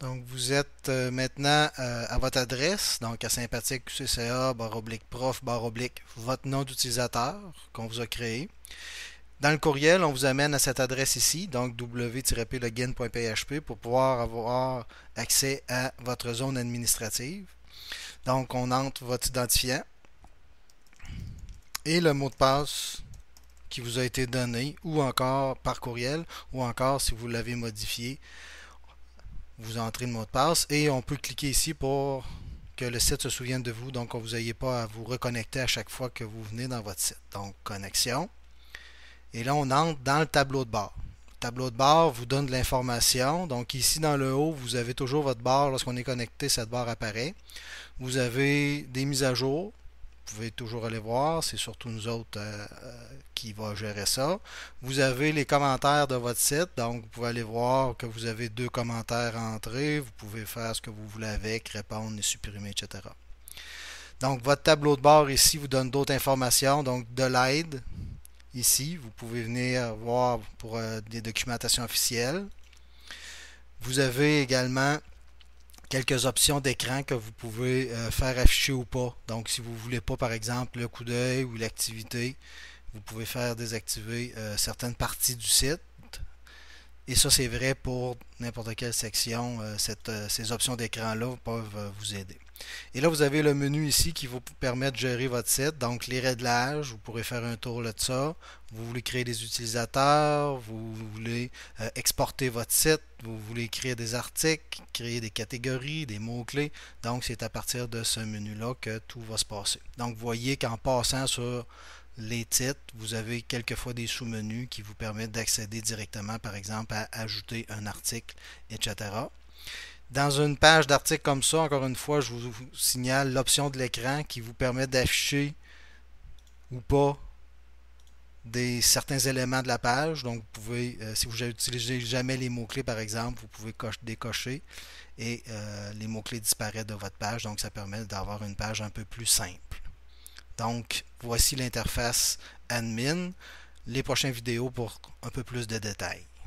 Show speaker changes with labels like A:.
A: Donc, vous êtes euh, maintenant euh, à votre adresse, donc à sympathique.qcca, barre prof, votre nom d'utilisateur qu'on vous a créé. Dans le courriel, on vous amène à cette adresse ici, donc w loginphp pour pouvoir avoir accès à votre zone administrative. Donc, on entre votre identifiant et le mot de passe qui vous a été donné ou encore par courriel ou encore si vous l'avez modifié vous entrez le mot de passe et on peut cliquer ici pour que le site se souvienne de vous, donc que vous n'ayez pas à vous reconnecter à chaque fois que vous venez dans votre site. Donc, connexion. Et là, on entre dans le tableau de bord. Le tableau de bord vous donne de l'information. Donc, ici, dans le haut, vous avez toujours votre barre. Lorsqu'on est connecté, cette barre apparaît. Vous avez des mises à jour. Vous pouvez toujours aller voir. C'est surtout nous autres euh, euh, qui va gérer ça. Vous avez les commentaires de votre site, donc vous pouvez aller voir que vous avez deux commentaires à entrer. Vous pouvez faire ce que vous voulez avec, répondre et supprimer, etc. Donc votre tableau de bord ici vous donne d'autres informations, donc de l'aide ici. Vous pouvez venir voir pour euh, des documentations officielles. Vous avez également quelques options d'écran que vous pouvez euh, faire afficher ou pas. Donc si vous voulez pas par exemple le coup d'œil ou l'activité, vous pouvez faire désactiver euh, certaines parties du site. Et ça c'est vrai pour n'importe quelle section, euh, ces options d'écran là peuvent vous aider. Et là, vous avez le menu ici qui vous permet de gérer votre site. Donc, les réglages, vous pourrez faire un tour là de ça. Vous voulez créer des utilisateurs, vous voulez euh, exporter votre site, vous voulez créer des articles, créer des catégories, des mots-clés. Donc, c'est à partir de ce menu-là que tout va se passer. Donc, vous voyez qu'en passant sur les titres, vous avez quelquefois des sous-menus qui vous permettent d'accéder directement, par exemple, à ajouter un article, etc. Dans une page d'article comme ça, encore une fois, je vous signale l'option de l'écran qui vous permet d'afficher ou pas des certains éléments de la page. Donc, vous pouvez, euh, si vous n'utilisez jamais les mots-clés, par exemple, vous pouvez décocher et euh, les mots-clés disparaissent de votre page. Donc, ça permet d'avoir une page un peu plus simple. Donc, voici l'interface admin. Les prochaines vidéos pour un peu plus de détails.